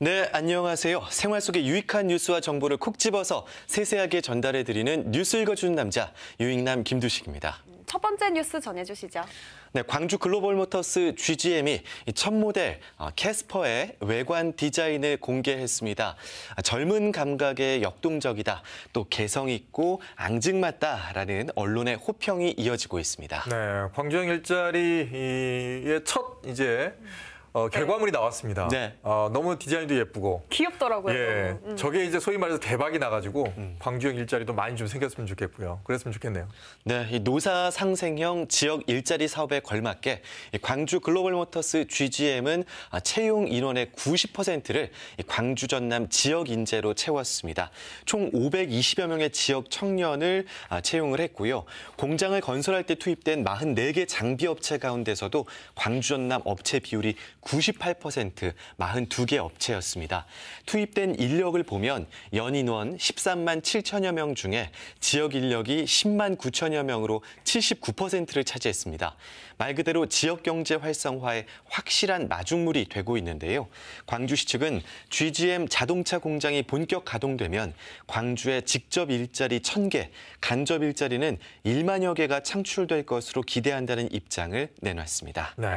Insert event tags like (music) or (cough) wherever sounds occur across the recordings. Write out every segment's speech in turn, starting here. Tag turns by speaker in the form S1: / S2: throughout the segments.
S1: 네, 안녕하세요. 생활 속에 유익한 뉴스와 정보를 콕 집어서 세세하게 전달해드리는 뉴스 읽어주는 남자, 유익남 김두식입니다.
S2: 첫 번째 뉴스 전해주시죠.
S1: 네, 광주 글로벌 모터스 GGM이 첫 모델 어, 캐스퍼의 외관 디자인을 공개했습니다. 아, 젊은 감각에 역동적이다, 또 개성 있고 앙증맞다라는 언론의 호평이 이어지고 있습니다. 네, 광주형
S3: 일자리의 첫 이제 음. 어, 네. 결과물이 네. 나왔습니다. 네. 어, 너무 디자인도 예쁘고
S2: 귀엽더라고요. 예, 음. 저게
S3: 이제 소위 말해서 대박이 나가지고 음. 광주형 일자리도 많이 좀
S1: 생겼으면 좋겠고요. 그랬으면 좋겠네요. 네, 이 노사 상생형 지역 일자리 사업에 걸맞게 광주 글로벌 모터스 GGM은 아, 채용 인원의 90%를 광주 전남 지역 인재로 채웠습니다. 총 520여 명의 지역 청년을 아, 채용을 했고요. 공장을 건설할 때 투입된 44개 장비 업체 가운데서도 광주 전남 업체 비율이 98% 42개 업체였습니다. 투입된 인력을 보면 연인원 13만 7천여 명 중에 지역 인력이 10만 9천여 명으로 79%를 차지했습니다. 말 그대로 지역 경제 활성화에 확실한 마중물이 되고 있는데요. 광주시 측은 GGM 자동차 공장이 본격 가동되면 광주의 직접 일자리 1,000개, 간접 일자리는 1만여 개가 창출될 것으로 기대한다는 입장을 내놨습니다. 네.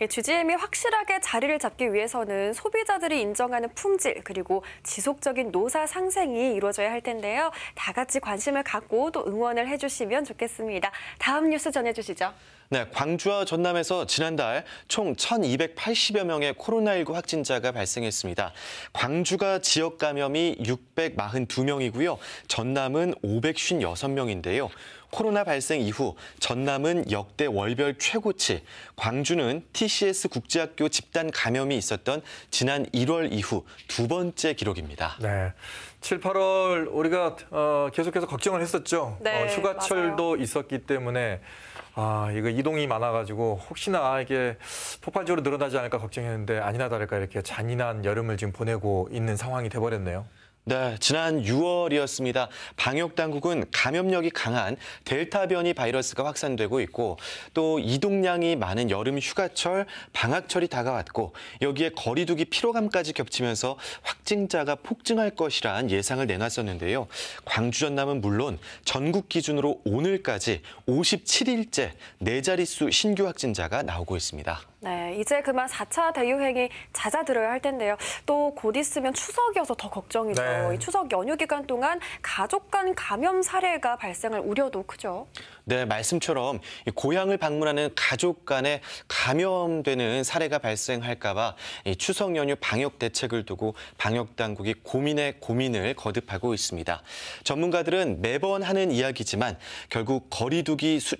S2: 예, GGM이 확실하게 시장에 자리를 잡기 위해서는 소비자들이 인정하는 품질 그리고 지속적인 노사 상생이 이루어져야 할 텐데요. 다 같이 관심을 갖고 또 응원을 해주시면 좋겠습니다. 다음 뉴스 전해주시죠.
S1: 네, 광주와 전남에서 지난달 총 1,280여 명의 코로나19 확진자가 발생했습니다. 광주가 지역 감염이 642명이고요. 전남은 556명인데요. 코로나 발생 이후 전남은 역대 월별 최고치, 광주는 TCS 국제학교 집단 감염이 있었던 지난 1월 이후 두 번째 기록입니다. 네.
S3: 7, 8월 우리가 어, 계속해서 걱정을 했었죠. 어, 네, 어, 휴가철도 맞아요. 있었기 때문에 아, 이거 이동이 많아가지고 혹시나 아, 이게 폭발적으로 늘어나지 않을까 걱정했는데 아니나 다를까 이렇게 잔인한 여름을 지금
S1: 보내고 있는 상황이 돼버렸네요. 네, 지난 6월이었습니다. 방역 당국은 감염력이 강한 델타 변이 바이러스가 확산되고 있고 또 이동량이 많은 여름 휴가철, 방학철이 다가왔고 여기에 거리두기 피로감까지 겹치면서 확진자가 폭증할 것이란 예상을 내놨었는데요. 광주 전남은 물론 전국 기준으로 오늘까지 57일째 네 자릿수 신규 확진자가 나오고 있습니다.
S2: 네, 이제 그만 4차 대유행이 잦아들어야 할 텐데요. 또 곧 있으면 추석이어서 더 걱정이죠. 네. 이 추석 연휴 기간 동안 가족 간 감염 사례가 발생할 우려도 크죠.
S1: 네, 말씀처럼 고향을 방문하는 가족 간에 감염되는 사례가 발생할까 봐 추석 연휴 방역 대책을 두고 방역 당국이 고민에 고민을 거듭하고 있습니다. 전문가들은 매번 하는 이야기지만 결국 거리두기 수,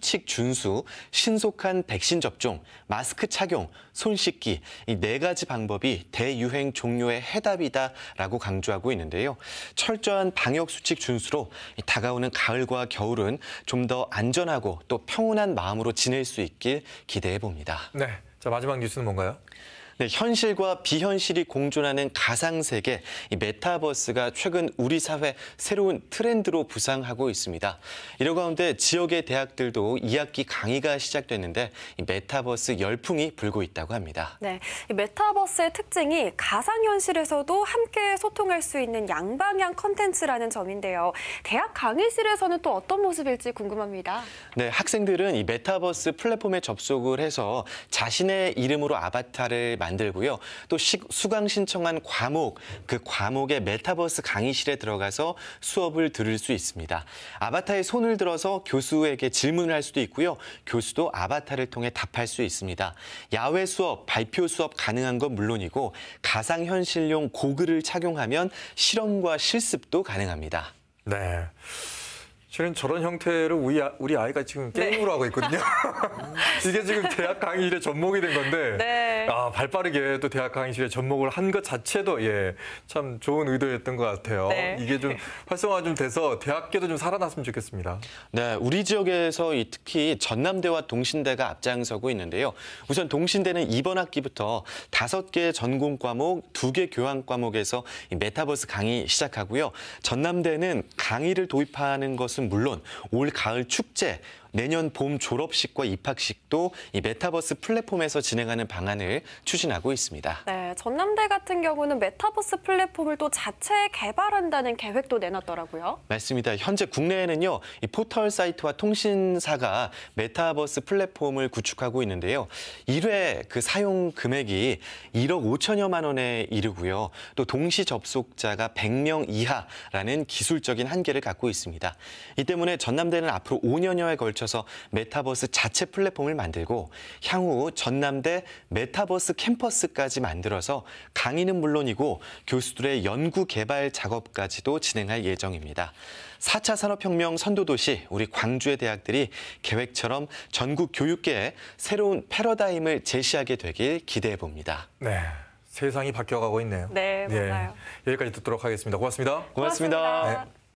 S1: 칙 준수, 신속한 백신 접종, 마스크 착용, 손 씻기 이 네 가지 방법이 대유행 종료의 해답이다라고 강조하고 있는데요. 철저한 방역 수칙 준수로 다가오는 가을과 겨울은 좀 더 안전하고 또 평온한 마음으로 지낼 수 있길 기대해 봅니다. 네. 자, 마지막 뉴스는 뭔가요? 네, 현실과 비현실이 공존하는 가상세계, 메타버스가 최근 우리 사회 새로운 트렌드로 부상하고 있습니다. 이런 가운데 지역의 대학들도 2학기 강의가 시작됐는데 메타버스 열풍이 불고 있다고 합니다.
S2: 네, 메타버스의 특징이 가상현실에서도 함께 소통할 수 있는 양방향 컨텐츠라는 점인데요. 대학 강의실에서는 또 어떤 모습일지 궁금합니다.
S1: 네, 학생들은 이 메타버스 플랫폼에 접속을 해서 자신의 이름으로 아바타를 만 만들고요. 또 시, 수강 신청한 과목, 그 과목의 메타버스 강의실에 들어가서 수업을 들을 수 있습니다. 아바타에 손을 들어서 교수에게 질문을 할 수도 있고요. 교수도 아바타를 통해 답할 수 있습니다. 야외 수업, 발표 수업 가능한 건 물론이고 가상현실용 고글을 착용하면 실험과 실습도 가능합니다. 네. 저는 저런 형태로 우리, 아, 우리 아이가 지금 네. 게임으로 네. 하고 있거든요. (laughs) (laughs) 이게 지금
S3: 대학 강의실의 접목이 된 건데 네. 아, 발빠르게 또 대학 강의실에 접목을 한 것 자체도 예, 참 좋은 의도였던 것 같아요. 네. 이게 좀 활성화 좀 돼서 대학교도 좀 살아났으면 좋겠습니다.
S1: 네, 우리 지역에서 특히 전남대와 동신대가 앞장서고 있는데요. 우선 동신대는 이번 학기부터 다섯 개 전공 과목, 두 개 교환 과목에서 메타버스 강의 시작하고요. 전남대는 강의를 도입하는 것을 것은 물론 올 가을 축제 내년 봄 졸업식과 입학식도 이 메타버스 플랫폼에서 진행하는 방안을 추진하고 있습니다.
S2: 네, 전남대 같은 경우는 메타버스 플랫폼을 또 자체 개발한다는 계획도 내놨더라고요.
S1: 맞습니다. 현재 국내에는요, 이 포털 사이트와 통신사가 메타버스 플랫폼을 구축하고 있는데요. 1회 그 사용 금액이 1억 5천여만 원에 이르고요. 또 동시 접속자가 100명 이하라는 기술적인 한계를 갖고 있습니다. 이 때문에 전남대는 앞으로 5년여에 걸쳐 거쳐서 메타버스 자체 플랫폼을 만들고 향후 전남대 메타버스 캠퍼스까지 만들어서 강의는 물론이고 교수들의 연구 개발 작업까지도 진행할 예정입니다. 4차 산업혁명 선도도시 우리 광주의 대학들이 계획처럼 전국 교육계에 새로운 패러다임을 제시하게 되길 기대해 봅니다.
S3: 네. 세상이
S1: 바뀌어가고 있네요. 네, 예, 맞아요. 네, 여기까지 듣도록 하겠습니다. 고맙습니다. 고맙습니다. 고맙습니다. 네.